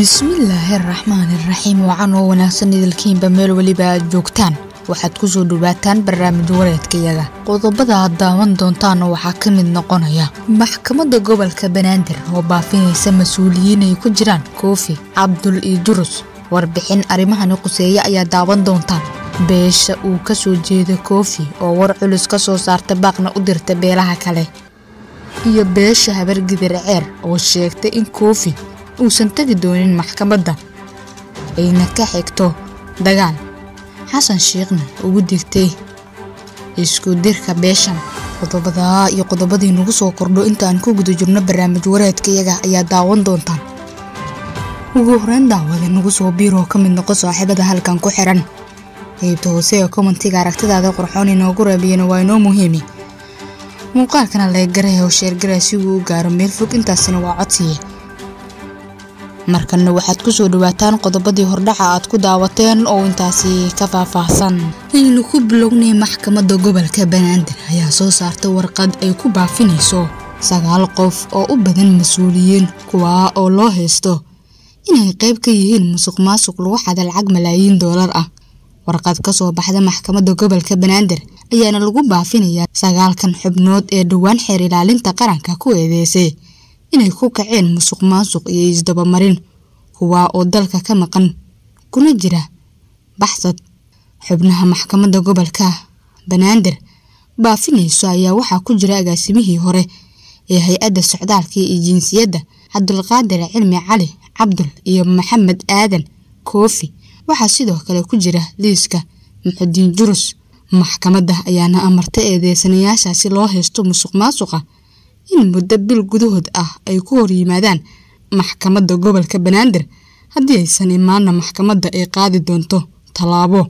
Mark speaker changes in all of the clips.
Speaker 1: bismillaahi araxmaani iraxiim wacan oo wanaagsan idilkiinba meel weliba aad joogtaan waxaad ku soo dhowaataan barnaamij wareedkayaga qodobada aad daawan doontaanna waxaa ka mid noqonaya maxkamadda gobolka banaadir oo baafinaysa mas-uuliyiin ay ku jiraan koofi cabdul iyo jurus warbixin arrimahani quseeye ayaa daawan doontaan beesha uu ka soo jeeda koofi oo war culus ka soo saarta baaqna u dirta beelaha kale iyo beesha habargidir ceer oo sheegtay in koofi uusan tegi doonin maxkamadda ayna ka xigto dagaal xasan shiikhna ugu digtay isku dirka beeshan qodobadaa iyo qodobadii nagu soo kordho intaaan ku guda jirno barnaamij wareedkayaga ayaa daawan doontaan ugu horeyn daawada nagu soo biir oo ka mid noqo saaxiibada halkan ku xiran qaybta hoose ee komantiga aragtidaada qorxoon inoogu raabiyana waa inoo muhiimi muuqaalkana laga garaya oo sheergara si uu u gaaro meel fog intaasina waa codsiye markanna waxaad ku soo dhawaataan qodobadii hordhaca aad ku daawateen oo intaasi ka faahfaahsan aynu ku bilownay maxkamadda gobolka banaadir ayaa soo saarta warqad ay ku baafinayso sagaal qof oo u badan mas-uuliyiin kuwaa oo loo haysto inay qayb ka yihiin musuq maasuq lagu xada lacag malaayiin doolar ah warqad ka soo baxda maxkamadda gobolka banaadir ayaana lagu baafinayaa sagaalkan xubnood ee dhowaan xeer ilaalinta qaranka ku eedeysay inay ku kaceen musuq maasuq iyo isdabamarin kuwaa oo dalka ka maqan kuna jira baxsad xubnaha maxkamadda gobolka banaandir baafinayso ayaa waxaa ku jira agaasimihii hore ee hay-adda socdaalkii iyo jinsiyadda cabdulqaadir cilmi cali cabdul iyo maxamed aadan koofi waxaa sidoo kale ku jira liiska muxudiin jurus maxkamadda ayaana amarta eedeysanayaashaasi loo haysto musuq maasuqa in muddo bil gudahood ah ay ku hor yimaadaan maxkamadda gobolka banaandir haddii aysan imaanna maxkamadda ay qaadi doonto tallaabo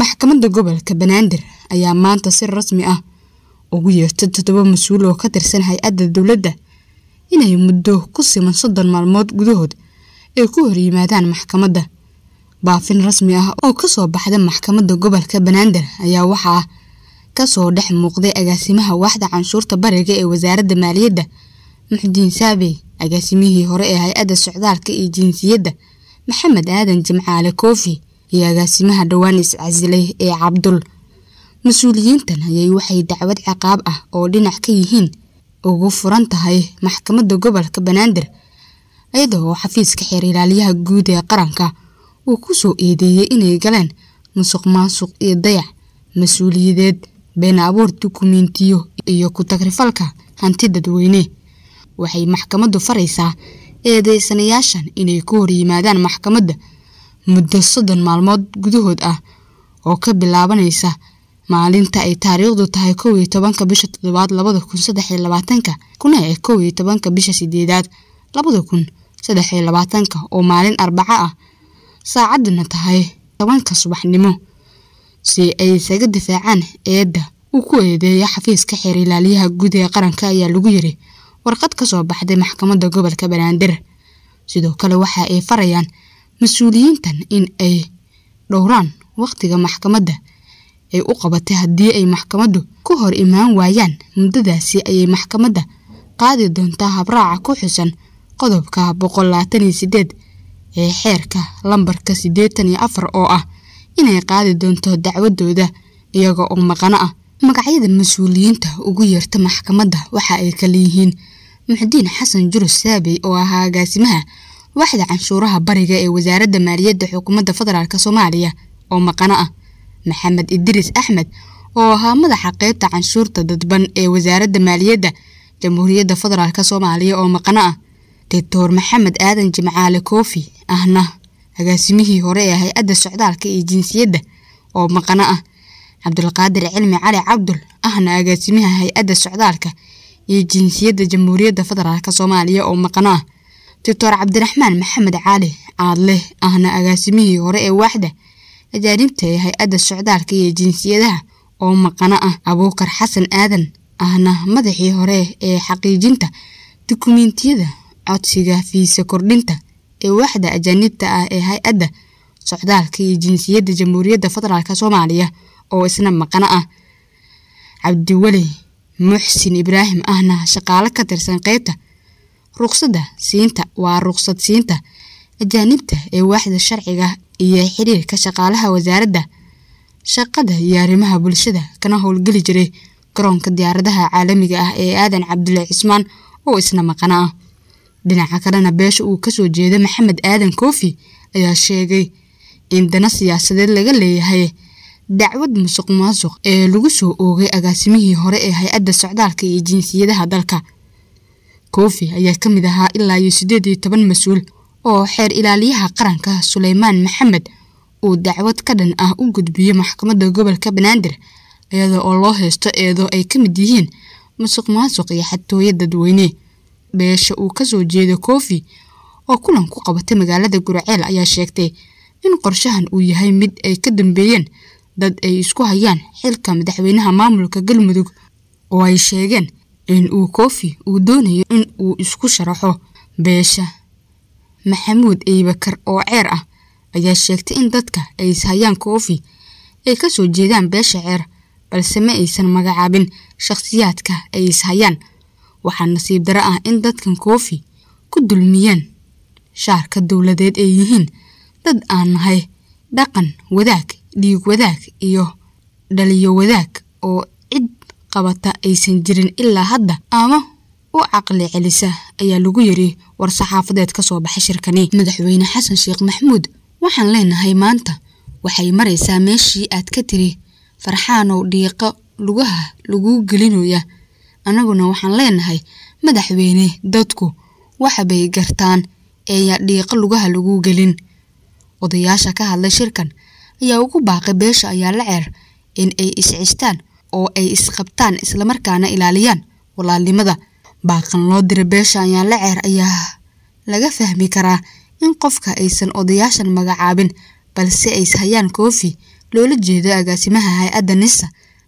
Speaker 1: maxkamadda gobolka banaandir ayaa maanta si rasmi ah ugu yeertay toddoba mas-uul oo ka tirsan hay-adda dowladda inay muddo ku siman soddon maalmood gudahood ay ku hor yimaadaan maxkamadda baafin rasmi ah oo ka soo baxda maxkamadda gobolka banaandir ayaa waxaa ah kasoo dhex muuqday agaasimaha waaxda canshuurta bariga ee wasaaradda maaliyadda muxudiin saabey agaasimihii hore ee hay-adda socdaalka iyo jinsiyadda maxamed aadan jimcaale koofi iyo agaasimaha dhowaan iscasilay ee cabdul mas-uuliyiintan ayay waxay dacwad ciqaab ah oo dhinac ka yihiin ugu furan tahay maxkamadda gobolka banaadir iyada oo xafiiska xeer ilaaliyaha guud ee qaranka uu ku soo eedeeyey inay galeen musuq maasuq iyo dayac mas-uuliyadeed been abuur dukumentiyo iyo ku-tagrifalka hanti dadweyne waxay maxkamaddu faraysaa eedeysanayaashan inay ku hor yimaadaan maxkamadda muddo soddon maalmood gudahood ah oo ka bilaabanaysa maalinta ay taariikhdu tahay kow iyo tobanka bisha toddobaad labada kun saddexiyo labaatanka kuna eh kow iyo tobanka bisha sideedaad labada kun saddexiyo labaatanka oo maalin arbaco ah saacadduna tahay tobanka subaxnimo si ay isaga difaacaan eedda uu ku eedeeya xafiiska xeer ilaaliyaha guud ee qaranka ayaa lagu yiri warqad ka soo baxday maxkamadda gobolka banaadir sidoo kale waxa ay farayaan mas-uuliyiintan in ay dhowraan waqtiga maxkamadda ay u qabatay haddii ay maxkamaddu ku hor imaan waayaan muddadaasi ayay maxkamadda qaadi doontaa habraaca ku xusan qodobka boqol labaatan iyo sideed ee xeerka lambarka siddeetan iyo afar oo ah inay qaadi doonto dacwadooda iyaga oo maqano ah magacyada mas-uuliyiinta ugu yeerta maxkamadda waxa ay kaleeyihiin muxdiin xasan jurus saabey oo ahaa agaasimaha waaxda canshuuraha bariga ee wasaaradda maaliyadda xukuumadda federaalk soomaaliya oo maqano ah maxamed idriis axmed oo ahaa madaxa qaybta canshuurta dadban ee wasaaradda maaliyadda jamhuuriyadda federaalk soomaaliya oo maqano ah doctor maxamed aadan jimcaale koofi ahna agaasimihii hore ee hay-adda socdaalka iyo jinsiyadda oo maqano ah cabdulqaadir cilmi cali cabdul ahna agaasimaha hay-adda socdaalka iyo jinsiyadda jamhuuriyadda federaalka soomaaliya oo maqano ah doctor cabdiraxmaan maxamed cali caadle ahna agaasimihii hore ee waaxda ajaanibta ee hay-adda socdaalka iyo jinsiyadaha oo maqano ah abuukar xasan aadan ahna madaxii hore ee xaqiijinta dukumentiyada codsiga fiisa kordhinta ee waaxda ajaanibta ah ee hay-adda socdaalka iyo jinsiyadda jamhuuriyadda federaalk soomaaliya oo isna maqana ah cabdiweli muxsin ibraahim ahna shaqaale ka tirsan qeybta ruqsadda siinta waa ruqsad siinta ajaanibta ee waaxda sharciga iyo xiriirka shaqaalaha wasaaradda shaqada iyo arrimaha bulshada kana howlgeli jiray garoonka diyaaradaha caalamiga ah ee aadan cabdulle cismaan oo isna maqana ah dhinaca kalena beesha uu kasoo jeeda maxamed aadan koofi ayaa sheegay in dana siyaasadeed laga leeyahay dacwad musuq maasuq ee lagu soo oogay agaasimihii hore ee hay-adda socdaalka iyo jinsiyadaha dalka koofi ayaa ka mid ahaa ilaa iyo siddeed iyo toban mas-uul oo xeer ilaaliyaha qaranka suleymaan maxamed uu dacwad ka dhan ah u gudbiyo maxkamadda gobolka banaadir iyadoo oo loo heysto eedo ay ka mid yihiin musuq maasuq iyo xatooyo dadweyne beesha uu kasoo jeedo koofi oo kulan ku qabatay magaalada guraceel ayaa sheegtay in qorshahan uu yahay mid ay ka dambeeyeen dad ay isku hayaan xilka madaxweynaha maamulka galmudug oo ay sheegeen in uu koofi uu doonayo in uu isku sharaxo beesha maxamuud eybakar oo ceer ah ayaa sheegtay in dadka ay ishayaan koofi ay kasoo jeedaan beesha ceer balse ma aysan magacaabin shakhsiyaadka ay ishayaan waxaa nasiib daro ah in dadkan koofi ku dulmiyaan shaarka dowladeed ay yihiin dad aan nahay dhaqan wadaag dhiig wadaag iyo dhaliyo wadaag oo cid qabata aysan jirin ilaa hadda ama u caqli celisa ayaa lagu yiri war saxaafadeed ka soo baxay shirkani madaxweyne xasan sheekh maxmuud waxaan leenahay maanta waxay maraysaa meeshii aad ka tiri farxaanow dhiiqo lugaha lagu gelinoya anaguna waxaan leenahay madaxweyne dadku waxbay gartaan eeyaa dhiiqo lugaha lagu gelin odayaasha ka hadlay shirkan ayaa ugu baaqay beesha ayaa la ceer in ay iscistaan oo ay isqabtaan islamarkaana ilaaliyaan walaalnimada baaqan loo dira beesha ayaa la ceer ayaa laga fahmi karaa in qofka aysan odayaashan magacaabin balse ays hayaan koofi loola jeedo agaasimaha hay-adda nisa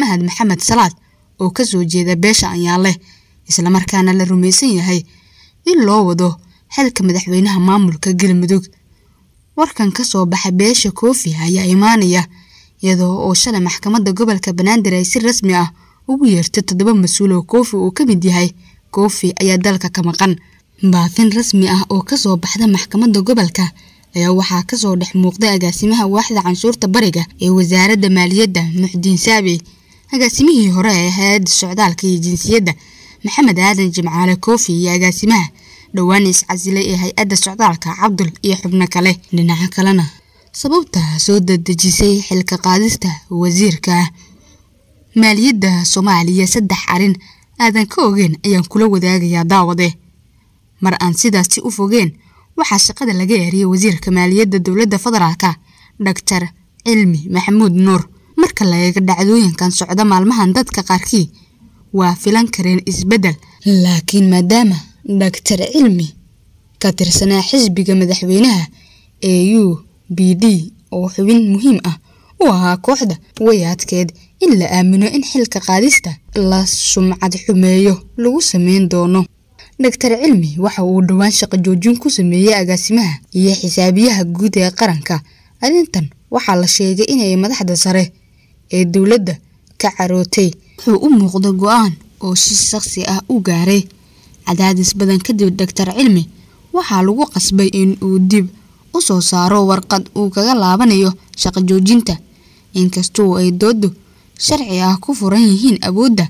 Speaker 1: mahad maxamed salaad oo kasoo jeeda beesha anyaale islamarkaana la rumaysan yahay in loo wado xilka madaxweynaha maamulka galmudug warkan kasoo baxa beesha koofi ayaa imaanaya iyadoo oo shalay maxkamadda gobolka banaadir ay si rasmi ah ugu yeertay toddoba mas-uul oo koofi uu ka mid yahay koofi ayaa dalka ka maqan baafin rasmi ah oo kasoo baxda maxkamadda gobolka ayaa waxaa kasoo dhex muuqday agaasimaha waaxda canshuurta bariga ee wasaaradda maaliyadda muxdiin saabi agaasimihii hore ee hay-adda socdaalka iyo jinsiyadda maxamed aadan jimcaale koofi iyo agaasimaha dhowaan iscasilay ee hay-adda socdaalka cabdul iyo xubno kale dhinaca kalena sababta soo dadejisay xilka qaadista wasiirka maaliyadda soomaaliya saddex arrin aadan ka ogeen ayaan kula wadaagayaa daawade mar aan sidaasi u fogeen waxaa shaqada laga eriyay wasiirka maaliyadda dowladda federaalka doctor cilmi maxamuud nuur marka la eega dhacdooyinkan socda maalmahan dadka qaarkii waa filan kareen isbeddel laakiin maadaama dhaktar cilmi ka tirsanaa xisbiga madaxweynaha ee u b d oo xubin muhiim ah u ahaa kooxda wayaadkeed in la aamino in xilka qaadista la sumcad xumeeyo lagu sameyn doono dhaktar cilmi waxa uu dhowaan shaqo joojin ku sameeyey agaasimaha iyo xisaabiyaha guud ee qaranka arrintan waxaa la sheegay inay madaxda sare ee dowladda ka carootay wuxuu u muuqda go-aan oo si shaqsi ah u gaaray cadaadis badan kadib doctor cilmi waxaa lagu qasbay in uu dib u soo saaro warqad uu kaga laabanayo shaqo joojinta inkastoo ay doodu sharci ah ku furan yihiin awoodda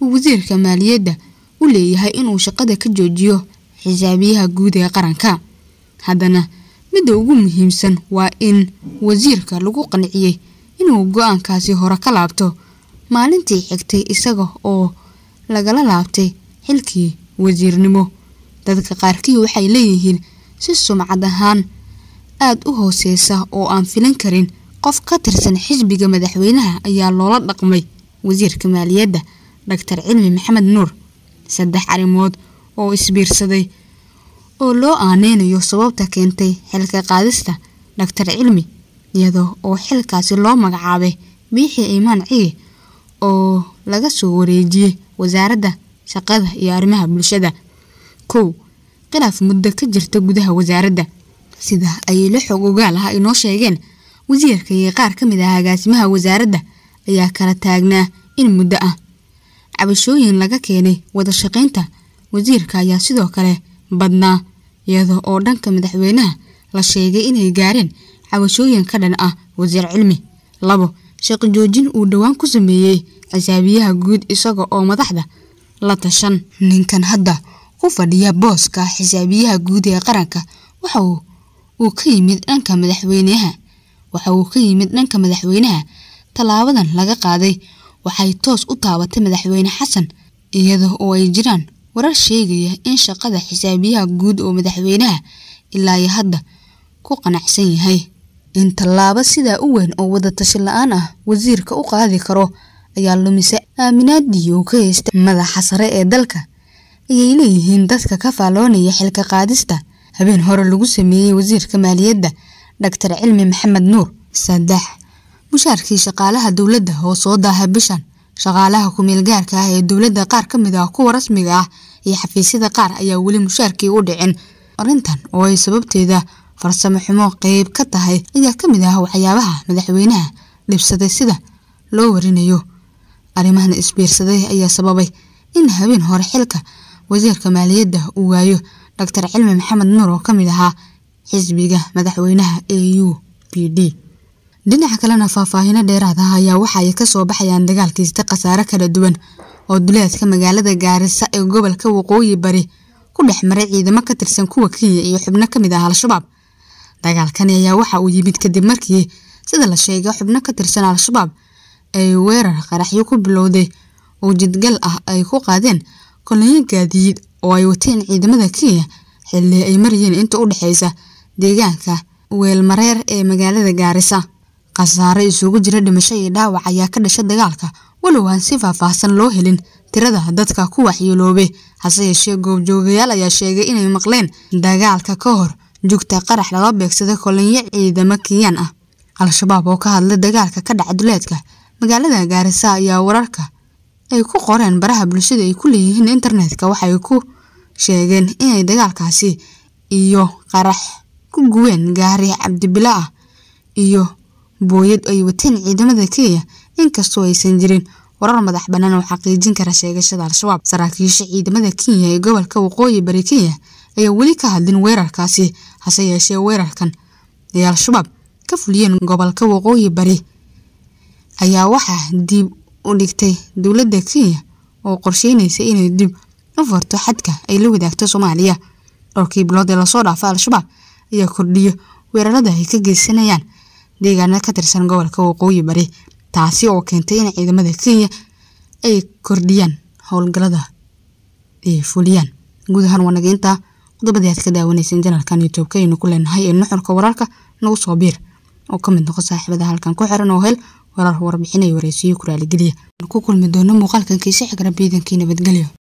Speaker 1: uu wasiirka maaliyadda u leeyahay inuu shaqada ka joojiyo xisaabiyaha guud ee qaranka haddana midda ugu muhiimsan waa in wasiirka lagu qanciyey inuu go-aankaasi hore ka laabto maalintii xigtay isaga oo lagala laabtay xilkii wasiirnimo dadka qaarkii waxay leeyihiin si sumcad ahaan aada u hooseysa oo aan filan karin qof ka tirsan xisbiga madaxweynaha ayaa loola dhaqmay wasiirka maaliyadda dhaktar cilmi maxamed nuur saddex arrimood oo isbiirsaday oo loo aaneynayo sababta keentay xilka qaadista dhaktar cilmi iyadoo oo xilkaasi loo magacaabay biixi imaan ciigi oo laga soo wareejiyey wasaaradda shaqada iyo arrimaha bulshada kow khilaaf muddo ka jirta gudaha wasaaradda sida ay la xog ogaal ah inoo sheegeen wasiirka iyo qaar ka mid ah agaasimaha wasaaradda ayaa kala taagnaa in muddo ah cabashooyin laga keenay wada wadashaqaynta wasiirka ayaa sidoo kale badnaa iyadoo oo dhanka madaxweynaha la sheegay inay gaareen cabashooyin ka dhan ah wasiir cilmi labo shaqo joojin uu dhowaan ku sameeyey xisaabiyaha guud isaga oo madaxda la tashan ninkan hadda ku fadhiya booska xisaabiyaha guud ee qaranka waxa uu ka yimid dhanka madaxweyneha waxa uu ka yimid dhanka madaxweynaha tallaabadan laga qaaday waxay toos u taabatay madaxweyne xasan iyada oo ay jiraan warar sheegaya in shaqada xisaabiyaha guud oo madaxweynaha ilaa iyo hadda ku qanacsan yahay in tallaabo sidaa u weyn oo wada tashi la-aan ah wasiirka u qaadi karo ayaa lumise aaminaadii uu ka haystay madaxa sare ee dalka ayay leeyihiin dadka ka faalloonaya xilka qaadista habeen hore lagu sameeyey wasiirka maaliyadda dhaktar cilmi maxamed nuur saddex mushaarkii shaqaalaha dowladda oo soo daahay bishan shaqaalaha kumeelgaarka ah ee dowladda qaar ka mid ah kuwa rasmiga ah iyo xafiisyada qaar ayaa weli mushaarkii u dhicin arrintan oo ay sababteeda farsamo xumo qeyb ka tahay ayaa ka mid ah waxyaabaha madaxweynaha dhibsaday sida loo warinayo arrimahan isbiirsaday ayaa sababay in habeen hore xilka wasiirka maaliyadda uu waayo doctor cilmi maxamed nuur oo ka mid ahaa xisbiga madaxweynaha a u b d dhinaca kalena faahfaahino dheeraad ah ayaa waxa ay kasoo baxayaan dagaalkiista khasaare kala duwan oo duleedka magaalada gaarisa ee gobolka waqooyi bari ku dhex maray ciidamo ka tirsan kuwa kenya iyo xubno ka mid ah al-shabaab dagaalkani ayaa waxa uu yimid kadib markii sida la sheega xubno ka tirsan al-shabaab ay weerar qaraxyo ku bilowday oo jidgal ah ay ku qaadeen kolonyo gaadiid oo ay wateen ciidamada kenya xilli ay marayeen inta u dhexaysa deegaanka weelmareer ee magaalada gaarisa khasaare isugu jira dhimasho iyo dhaawac ayaa ka dhasha dagaalka walow aan si faahfaahsan loo helin tirada dadka ku waxyeeloobe hase yeeshee goobjoogayaal ayaa sheegay inay maqleen dagaalka ka hor joogtaa qarax laga beegsaday kolonyo ciidamo kiyaan ah al-shabaab oo ka hadlay dagaalka ka dhaca duleedka magaalada gaarisa ayaa wararka ay ku qoreen baraha bulshada ay ku leeyihiin internetka waxay ku sheegeen inay dagaalkaasi iyo qarax ku guween gaari cabdibila ah iyo booyad ay wateen ciidamada kenya inkastoo aysan jirin warar madax bannaan oo xaqiijin kara sheegashada al-shabaab saraakiisha ciidamada kenya ee gobolka waqooyi bari kenya ayaa weli ka hadlin weerarkaasi hase yeeshee weerarkan ee al-shabaab ka fuliyeen gobolka waqooyi bari ayaa waxaa dib u dhigtay dowladda kenya oo qorsheyneysa inay dib u farto xadka ay la wadaagto soomaaliya dhowrkii bilood ee lasoo dhaafa al-shabaab ayaa kordhiyo weerarada ay ka geysanayaan deegaana ka tirsan gobolka waqooyi bari taasi oo keentay in ciidamada kenya ay kordhiyaan howlgalada ay fuliyaan guud ahaan waa qodobadii aad ka daawanayseen janalkan youtube aynu ku leenahay ee nuxurka waraarka nagu soo biir oo ka mid noqo saaxiibada halkan ku xiran oo hel warar warbixinay waraysiyo ku raaligeliya ku kulmi doono muuqaalkan kiise biidankii nabadgelyo